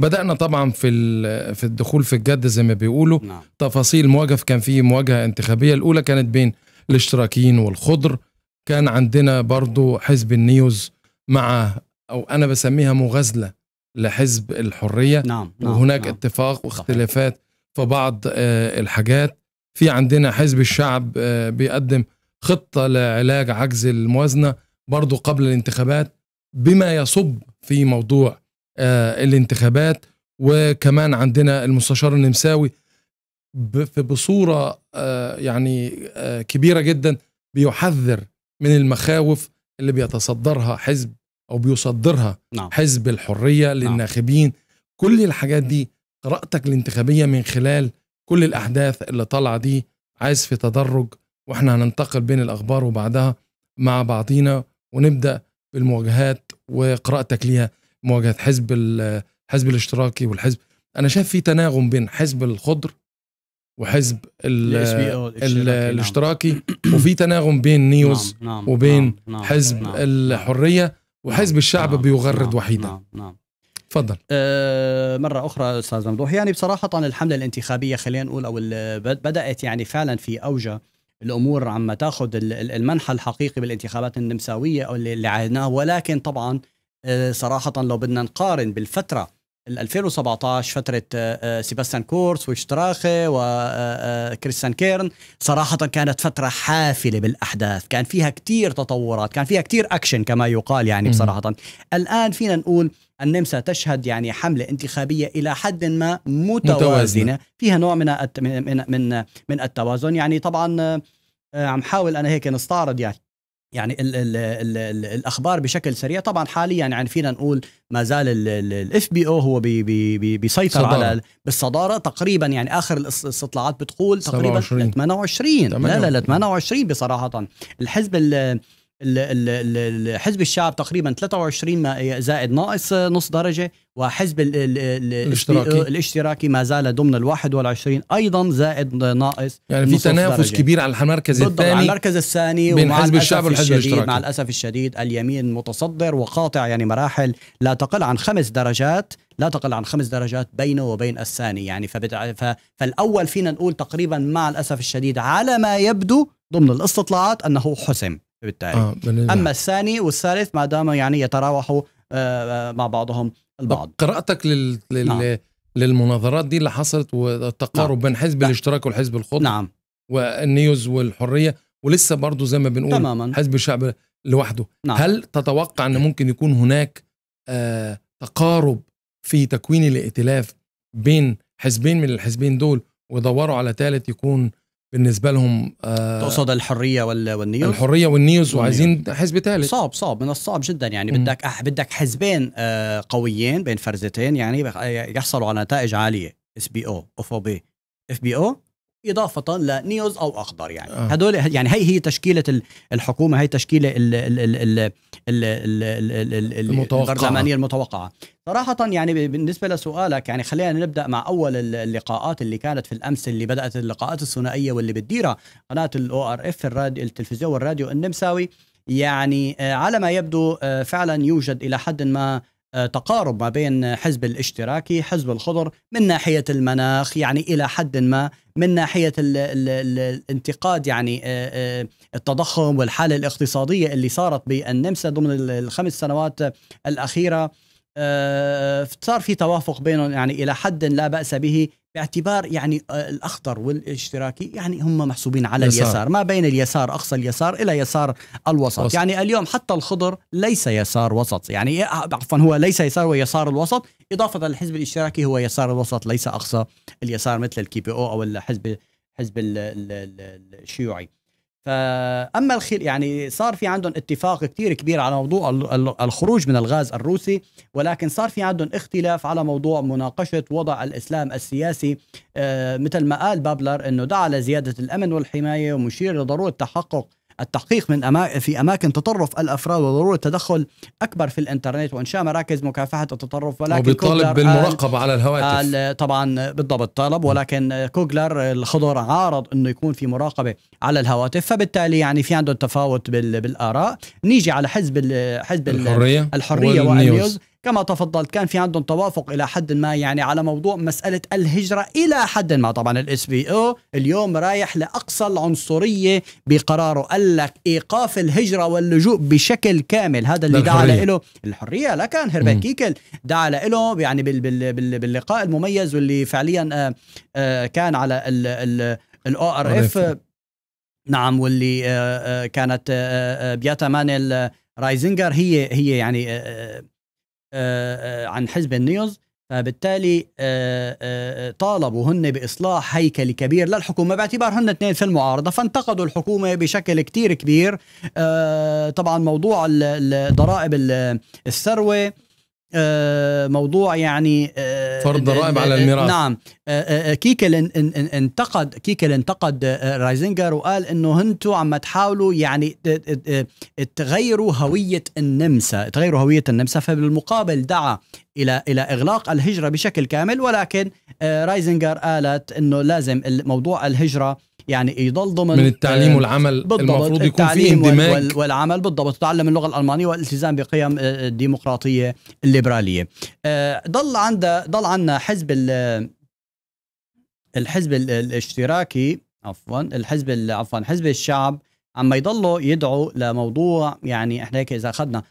بدأنا طبعا في في الدخول في الجد زي ما بيقولوا نعم. تفاصيل مواجهة كان في مواجهة انتخابية الأولى كانت بين الاشتراكيين والخضر كان عندنا برضو حزب النيوز مع أو أنا بسميها مغازلة لحزب الحرية نعم. نعم. وهناك نعم. اتفاق واختلافات في بعض آه، الحاجات في عندنا حزب الشعب آه، بيقدم خطة لعلاج عجز الموازنة برضو قبل الانتخابات بما يصب في موضوع آه، الانتخابات وكمان عندنا المستشار النمساوي بصوره آه، يعني آه، كبيره جدا بيحذر من المخاوف اللي بيتصدرها حزب او بيصدرها نعم. حزب الحريه نعم. للناخبين نعم. كل الحاجات دي قراءتك الانتخابيه من خلال كل الاحداث اللي طالعه دي عايز في تدرج واحنا هننتقل بين الاخبار وبعدها مع بعضينا ونبدا بالمواجهات وقراءتك ليها مواجهه حزب الحزب الاشتراكي والحزب انا شايف في تناغم بين حزب الخضر وحزب نعم. الاشتراكي وفي تناغم بين نعم، نيوز نعم نعم وبين نعم, نعم، حزب نعم الحريه وحزب الشعب نعم بيغرد نعم وحيدا نعم نعم تفضل أه مرة أخرى أستاذ ممدوح يعني بصراحة الحملة الانتخابية خلينا نقول أو بدأت يعني فعلا في أوجها الأمور عم تاخذ المنحى الحقيقي بالانتخابات النمساوية أو اللي عهدناه ولكن طبعا آه، صراحه لو بدنا نقارن بالفتره 2017 فتره آه، آه، سيباستيان كورس وشتراخي وكريستيان كيرن صراحه كانت فتره حافله بالاحداث كان فيها كتير تطورات كان فيها كتير اكشن كما يقال يعني بصراحه الان فينا نقول النمسا تشهد يعني حملة انتخابية إلى حد ما متوازنة, متوازنة. فيها نوع من من من التوازن يعني طبعا عم حاول أنا هيك نستعرض يعني يعني الـ الـ الـ الـ الاخبار بشكل سريع طبعا حاليا يعني فينا نقول ما زال الاف بي او هو بي بي بي بيسيطر صدارة. على بالصداره تقريبا يعني اخر الاستطلاعات بتقول تقريبا 28 لا لا ل 28 بصراحه الحزب حزب الشعب تقريبا 23 زائد ناقص نص درجه وحزب ال ال الاشتراكي الاشتراكي ما زال ضمن ال 21 ايضا زائد ناقص يعني في تنافس كبير على المركز الثاني على المركز الثاني بين حزب الشعب والحزب الاشتراكي مع الاسف الشديد اليمين متصدر وقاطع يعني مراحل لا تقل عن خمس درجات لا تقل عن خمس درجات بينه وبين الثاني يعني فبتع... ف... فالاول فينا نقول تقريبا مع الاسف الشديد على ما يبدو ضمن الاستطلاعات انه حسم بالتالي آه اما الثاني والثالث ما دام يعني يتراوحوا آه، آه، مع بعضهم البعض قراءتك لل... لل... نعم. للمناظرات دي اللي حصلت والتقارب نعم. بين حزب نعم. الاشتراك والحزب الخضر نعم والنيوز والحريه ولسه برضه زي ما بنقول تماما. حزب الشعب لوحده نعم. هل تتوقع ان ممكن يكون هناك آه تقارب في تكوين الائتلاف بين حزبين من الحزبين دول ويدوروا على ثالث يكون بالنسبه لهم آه تقصد الحريه والنيوز الحريه والنيوز وعايزين حزب ثالث صعب صعب من الصعب جدا يعني بدك بدك حزبين آه قويين بين فرزتين يعني يحصلوا على نتائج عاليه اس بي او اوف بي اف بي او اضافه لنيوز او اخضر يعني آه. هدول يعني هي هي تشكيله الحكومه هي تشكيله ال ال ال ال ال ال ال ال البرلمانيه المتوقعه صراحة يعني بالنسبة لسؤالك يعني خلينا نبدأ مع أول اللقاءات اللي كانت في الأمس اللي بدأت اللقاءات الثنائية واللي بتديرها قناة الأو آر إف التلفزيون والراديو النمساوي يعني آه، على ما يبدو آه، فعلا يوجد إلى حد ما آه، تقارب ما بين حزب الاشتراكي حزب الخضر من ناحية المناخ يعني إلى حد ما من ناحية ال ال الـ الانتقاد يعني التضخم والحالة الاقتصادية اللي صارت بالنمسا ضمن الخمس سنوات الأخيرة آه، صار في توافق بينهم يعني الى حد لا باس به باعتبار يعني آه، الاخضر والاشتراكي يعني هم محسوبين على يسار. اليسار ما بين اليسار اقصى اليسار الى يسار الوسط وسط. يعني اليوم حتى الخضر ليس يسار وسط يعني إيه، آه، عفوا هو ليس يسار هو يسار الوسط اضافه للحزب الاشتراكي هو يسار الوسط ليس اقصى اليسار مثل الكي بي او او الحزب الحزب الشيوعي فاما الخل يعني صار في عندهم اتفاق كثير كبير على موضوع الخروج من الغاز الروسي ولكن صار في عندهم اختلاف على موضوع مناقشه وضع الاسلام السياسي آه، مثل ما قال بابلر انه دعا لزياده الامن والحمايه ومشير لضروره تحقق التحقيق من أما في أماكن تطرف الأفراد وضرورة تدخل أكبر في الإنترنت وإنشاء مراكز مكافحة التطرف ولكن وبيطالب بالمراقبة على الهواتف طبعا بالضبط طالب ولكن كوغلر الخضر عارض أنه يكون في مراقبة على الهواتف فبالتالي يعني في عنده تفاوت بالآراء نيجي على حزب حزب الحرية, الحرية والنيوز كما تفضلت كان في عندهم توافق الى حد ما يعني على موضوع مساله الهجره الى حد ما طبعا الاس بي او اليوم رايح لاقصى العنصريه بقراره قال لك ايقاف الهجره واللجوء بشكل كامل هذا اللي دعا له الحريه لا كان كيكل دعا له يعني بال بال بال باللقاء المميز واللي فعليا آآ آه، آآ آه، كان على الاو ار اف نعم واللي آآ آه، كانت بياتا مانيل رايزنجر هي هي يعني آه، آه، عن حزب النيوز فبالتالي آه، طالبوا هن باصلاح هيكلي كبير للحكومه باعتبار هن اثنين في المعارضه فانتقدوا الحكومه بشكل كتير كبير طبعا موضوع ضرائب الثروه آه، موضوع يعني آه، فرض ضرائب على الميراث نعم آه، كيكل انتقد كيكل انتقد رايزنجر وقال انه انتم عم تحاولوا يعني تغيروا هويه النمسا تغيروا هويه النمسا فبالمقابل دعا الى الى اغلاق الهجره بشكل كامل ولكن رايزنجر قالت انه لازم موضوع الهجره يعني يضل ضمن من التعليم آه، والعمل المفروض يكون في اندماج والعمل بالضبط تعلم اللغه الالمانيه والالتزام بقيم آه، الديمقراطيه الليبراليه آه، ضل عندها ضل عندنا حزب الحزب الاشتراكي عفوا الحزب عفوا حزب الشعب عم يضلوا يدعوا لموضوع يعني احنا هيك اذا اخذنا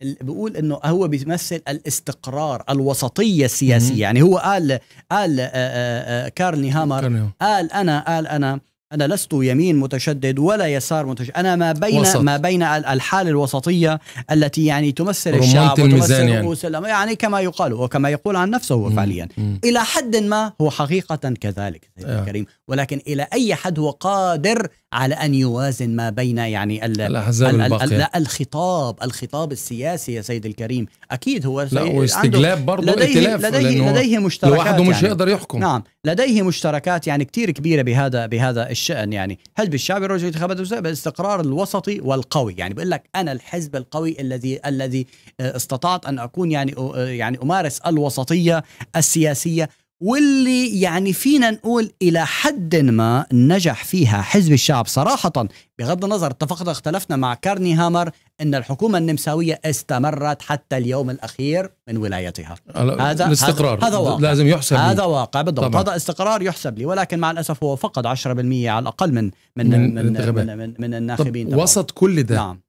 بيقول انه هو بيمثل الاستقرار الوسطيه السياسيه يعني هو قال قال آآ كارني هامر قال انا قال انا انا لست يمين متشدد ولا يسار متشدد انا ما بين وسط. ما بين الحاله الوسطيه التي يعني تمثل الشعب وتمثل يعني. رؤوس يعني. يعني كما يقال وكما يقول عن نفسه هو فعليا مم. الى حد ما هو حقيقه كذلك سيدي آه. الكريم ولكن الى اي حد هو قادر على ان يوازن ما بين يعني الاحزاب الباقيه لا الخطاب الخطاب السياسي يا سيد الكريم اكيد هو لا واستجلاب برضه لديه الائتلاف لديه, لديه مشتركات لوحده مش يعني هيقدر يحكم نعم لديه مشتركات يعني كثير كبيره بهذا بهذا الشان يعني حزب الشعب رجل انتخابات بالاستقرار الوسطي والقوي يعني بقول لك انا الحزب القوي الذي الذي آه، استطعت ان اكون يعني آه، يعني امارس الوسطيه السياسيه واللي يعني فينا نقول إلى حد ما نجح فيها حزب الشعب صراحة بغض النظر اتفقنا اختلفنا مع كارني هامر أن الحكومة النمساوية استمرت حتى اليوم الأخير من ولايتها هذا الاستقرار هذا واقع لازم يحسب هذا واقع بالضبط هذا استقرار يحسب لي ولكن مع الأسف هو فقد 10% على الأقل من من من, من, من, من, من الناخبين وسط كل ده نعم.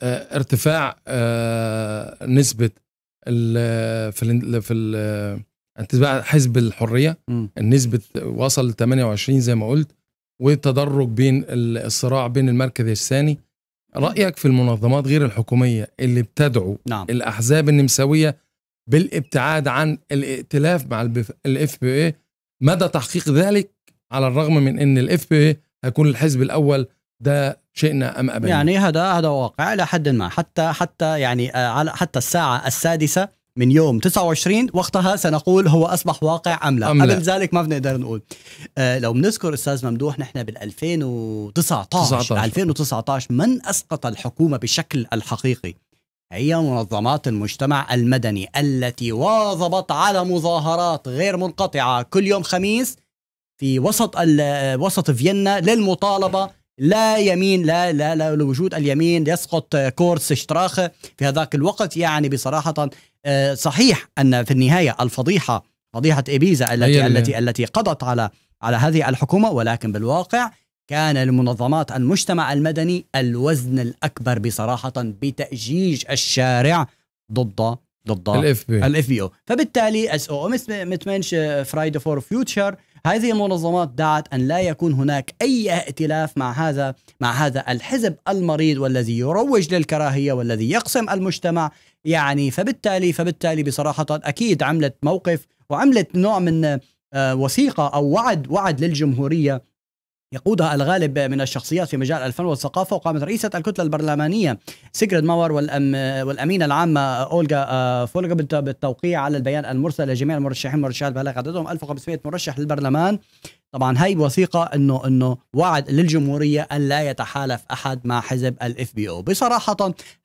اه ارتفاع اه نسبة ال في ال في ال انت بقى حزب الحريه النسبه وصل 28 زي ما قلت وتدرج بين الصراع بين المركز الثاني رايك في المنظمات غير الحكوميه اللي بتدعو نعم. الاحزاب النمساويه بالابتعاد عن الائتلاف مع الاف بي اي مدى تحقيق ذلك على الرغم من ان الاف بي اي هيكون الحزب الاول ده شئنا ام ابينا يعني هذا هذا واقع الى حد ما حتى حتى يعني آه، على حتى الساعه السادسه من يوم 29 وقتها سنقول هو اصبح واقع ام لا, أم لا. قبل ذلك ما بنقدر نقول آه لو بنذكر استاذ ممدوح نحن بال 2019 2019 من اسقط الحكومه بشكل الحقيقي هي منظمات المجتمع المدني التي واظبت على مظاهرات غير منقطعه كل يوم خميس في وسط آه، وسط فيينا للمطالبه لا يمين لا لا لا لوجود اليمين يسقط كورس شتراخه في هذاك الوقت يعني بصراحه آه، صحيح ان في النهايه الفضيحه فضيحه ابيزا التي أيه التي التي قضت على على هذه الحكومه ولكن بالواقع كان لمنظمات المجتمع المدني الوزن الاكبر بصراحه بتاجيج الشارع ضد ضد الاف بي او فبالتالي اس او متمنش فرايدي فور فيوتشر هذه المنظمات دعت ان لا يكون هناك اي ائتلاف مع هذا مع هذا الحزب المريض والذي يروج للكراهيه والذي يقسم المجتمع يعني فبالتالي فبالتالي بصراحة أكيد عملت موقف وعملت نوع من آه، وثيقة أو وعد وعد للجمهورية يقودها الغالب من الشخصيات في مجال الفن والثقافة وقامت رئيسة الكتلة البرلمانية سيجريد ماور والأم والأمينة العامة أولغا آه، فولغا بالتوقيع على البيان المرسل لجميع المرشحين مرشحات بلغ عددهم 1500 مرشح للبرلمان طبعا هاي وثيقه انه انه وعد للجمهوريه ان لا يتحالف احد مع حزب الاف بي او بصراحه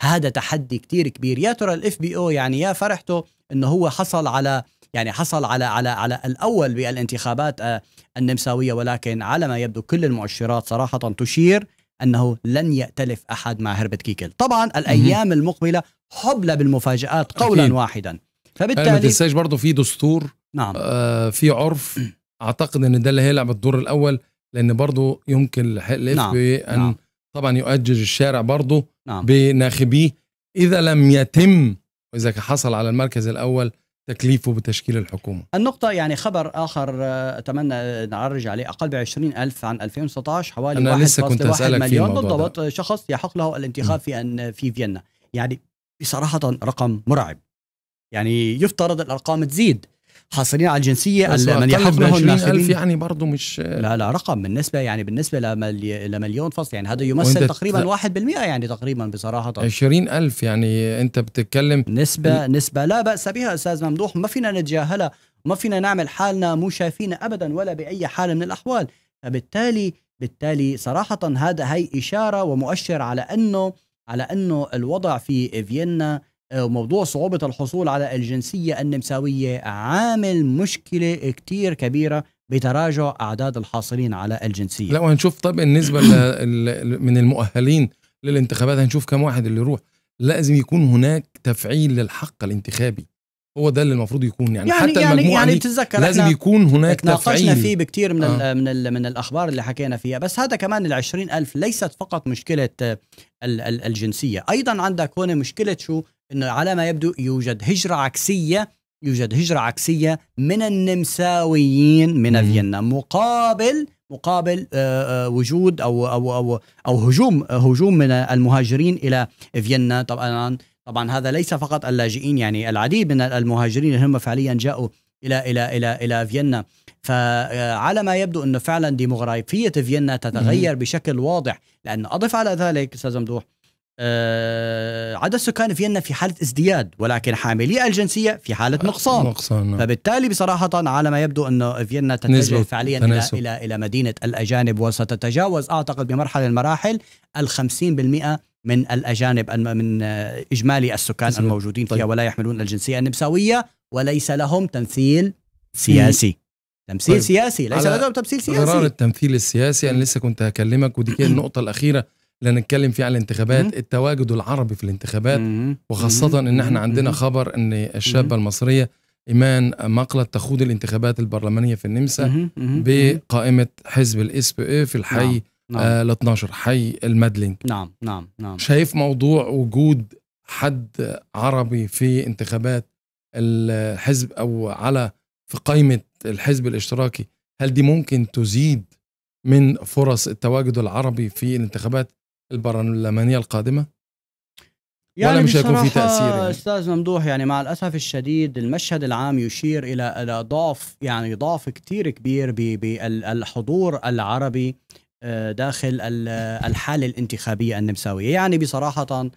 هذا تحدي كتير كبير يا ترى الاف بي او يعني يا فرحته انه هو حصل على يعني حصل على على على الاول بالانتخابات آه، النمساويه ولكن على ما يبدو كل المؤشرات صراحه تشير انه لن يأتلف احد مع هربت كيكل طبعا الايام المقبله حبلى بالمفاجات قولا واحدا فبالتالي ما تنساش برضه في دستور نعم آه في عرف اعتقد ان ده اللي هيلعب الدور الاول لان برضه يمكن الاف نعم. ان نعم. طبعا يؤجج الشارع برضه نعم. بناخبيه اذا لم يتم واذا حصل على المركز الاول تكليفه بتشكيل الحكومة النقطة يعني خبر آخر آه، أتمنى نعرج عليه أقل ب ألف عن 2019 حوالي أنا لسه كنت أسألك مليون بالضبط شخص يحق له الانتخاب في أن في فيينا يعني بصراحة رقم مرعب يعني يفترض الأرقام تزيد حاصلين على الجنسيه من يحضنهم ألف يعني برضه مش لا لا رقم بالنسبه يعني بالنسبه لمليون فصل يعني هذا يمثل تقريبا 1% يعني تقريبا بصراحه 20000 يعني انت بتتكلم نسبه نسبه لا باس بها استاذ ممدوح ما فينا نتجاهلها ما فينا نعمل حالنا مو شايفين ابدا ولا باي حال من الاحوال فبالتالي بالتالي صراحه هذا هي اشاره ومؤشر على انه على انه الوضع في فيينا آه، وموضوع صعوبة الحصول على الجنسية النمساوية عامل مشكلة كتير كبيرة بتراجع أعداد الحاصلين على الجنسية لا وهنشوف طب النسبة من المؤهلين للانتخابات هنشوف كم واحد اللي يروح لازم يكون هناك تفعيل للحق الانتخابي هو ده اللي المفروض يكون يعني, يعني حتى يعني المجموعه يعني بتتذكر لازم يكون هناك تفعيل فيه بكتير من آه. من من الاخبار اللي حكينا فيها بس هذا كمان العشرين ألف ليست فقط مشكله آه، الجنسيه ايضا عندك هون مشكله شو أنه على ما يبدو يوجد هجرة عكسية يوجد هجرة عكسية من النمساويين من فيينا مقابل مقابل آه، آه، وجود أو أو أو أو هجوم هجوم من المهاجرين إلى فيينا طبعا طبعا هذا ليس فقط اللاجئين يعني العديد من المهاجرين هم فعليا جاءوا إلى إلى إلى إلى فيينا فعلى ما يبدو أنه فعلا ديموغرافية فيينا تتغير بشكل واضح لأن أضف على ذلك أستاذ ممدوح آه، عدد سكان فيينا في حالة ازدياد ولكن حاملي الجنسية في حالة نقصان نقصان نعم. فبالتالي بصراحة على ما يبدو أنه فيينا تتجه فعليا إلى, إلى, مدينة الأجانب وستتجاوز أعتقد بمرحلة المراحل الخمسين بالمئة من الأجانب من آه، إجمالي السكان نسبة. الموجودين فيها طيب. ولا يحملون الجنسية النمساوية وليس لهم تمثيل سياسي تمثيل طيب. سياسي ليس لديهم تمثيل سياسي قرار التمثيل السياسي انا لسه كنت هكلمك ودي كانت النقطه الاخيره لنتكلم فيه على الانتخابات مم. التواجد العربي في الانتخابات مم. وخاصة مم. ان احنا عندنا خبر ان الشابة المصرية ايمان مقلت تخوض الانتخابات البرلمانية في النمسا بقائمة حزب الاس بي اي في الحي نعم. نعم. آه ال 12 حي المدلنج نعم نعم نعم شايف موضوع وجود حد عربي في انتخابات الحزب او على في قائمة الحزب الاشتراكي هل دي ممكن تزيد من فرص التواجد العربي في الانتخابات البرلمانيه القادمه يعني ولا مش هيكون في تاثير يعني. استاذ ممدوح يعني مع الاسف الشديد المشهد العام يشير الى الى ضعف يعني ضعف كثير كبير بالحضور العربي آه، داخل الحاله الانتخابيه النمساويه يعني بصراحه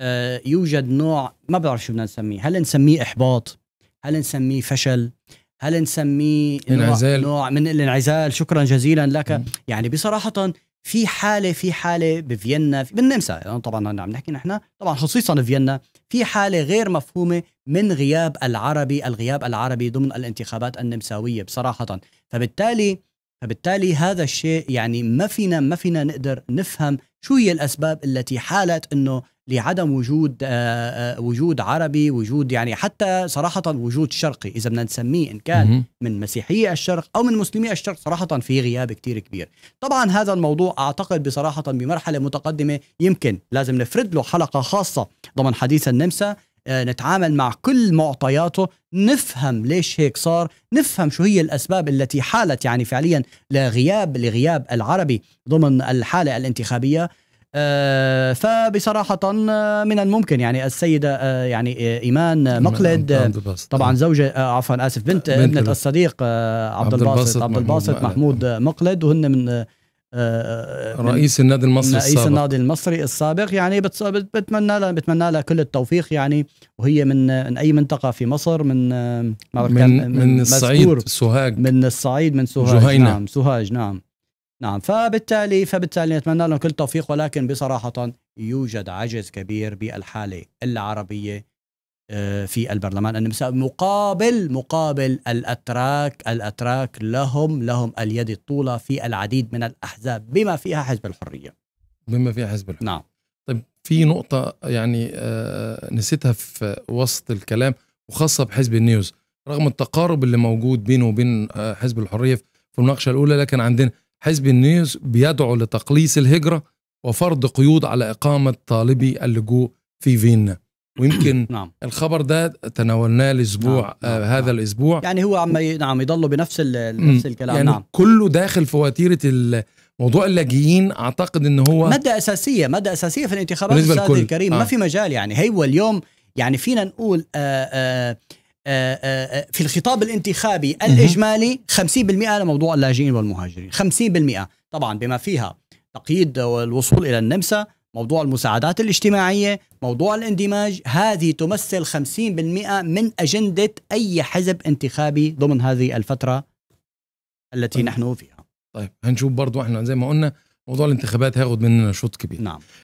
آه، يوجد نوع ما بعرف شو بدنا نسميه هل نسميه احباط هل نسميه فشل هل نسميه انعزال نوع من الانعزال شكرا جزيلا لك م. يعني بصراحه في حاله في حاله بفيينا بالنمسا طبعا عم نحكي نحن طبعا خصيصا فيينا في حاله غير مفهومه من غياب العربي الغياب العربي ضمن الانتخابات النمساويه بصراحه فبالتالي فبالتالي هذا الشيء يعني ما فينا ما فينا نقدر نفهم شو هي الاسباب التي حالت انه لعدم وجود آه، آه، وجود عربي وجود يعني حتى صراحه وجود شرقي اذا بدنا نسميه ان كان من مسيحي الشرق او من مسلمي الشرق صراحه في غياب كتير كبير طبعا هذا الموضوع اعتقد بصراحه بمرحله متقدمه يمكن لازم نفرد له حلقه خاصه ضمن حديث النمسا آه، نتعامل مع كل معطياته نفهم ليش هيك صار نفهم شو هي الأسباب التي حالت يعني فعليا لغياب لغياب العربي ضمن الحالة الانتخابية آه، فبصراحة آه، من الممكن يعني السيدة يعني إيمان مقلد طبعا زوجة عفوا آسف بنت ابنة الصديق عبد الباسط عبد الباسط محمود مقلد وهن من آه، رئيس النادي المصري رئيس السابق. النادي المصري السابق يعني بتمنى لها بتمنى لها كل التوفيق يعني وهي من من اي منطقه في مصر من من, من الصعيد سوهاج من الصعيد من سوهاج جهينة. نعم سوهاج نعم نعم فبالتالي فبالتالي نتمنى لهم كل التوفيق ولكن بصراحه يوجد عجز كبير بالحاله العربيه آه، في البرلمان النمساوي مقابل مقابل الاتراك الاتراك لهم لهم اليد الطوله في العديد من الاحزاب بما فيها حزب الحريه بما فيها حزب الحريه نعم طيب في نقطه يعني آه، نسيتها في وسط الكلام وخاصه بحزب النيوز رغم التقارب اللي موجود بينه وبين آه، حزب الحريه في المناقشه الاولى لكن عندنا حزب النيوز بيدعو لتقليص الهجره وفرض قيود على اقامه طالبي اللجوء في فيينا ويمكن نعم. الخبر ده تناولناه الاسبوع نعم. نعم، آه نعم. هذا نعم. الاسبوع يعني هو عم ي... نعم يضلوا بنفس نفس الكلام يعني نعم كله داخل في وتيره موضوع اللاجئين اعتقد ان هو ماده اساسيه ماده اساسيه في الانتخابات الاستاذ الكريم آه. ما في مجال يعني هي اليوم يعني فينا نقول آآ آه، آآ آه، آآ آه، في الخطاب الانتخابي الاجمالي 50% لموضوع اللاجئين والمهاجرين 50% طبعا بما فيها تقييد الوصول الى النمسا موضوع المساعدات الاجتماعية موضوع الاندماج هذه تمثل 50% من أجندة أي حزب انتخابي ضمن هذه الفترة التي طيب. نحن فيها طيب هنشوف برضو احنا زي ما قلنا موضوع الانتخابات هياخد مننا شوط كبير نعم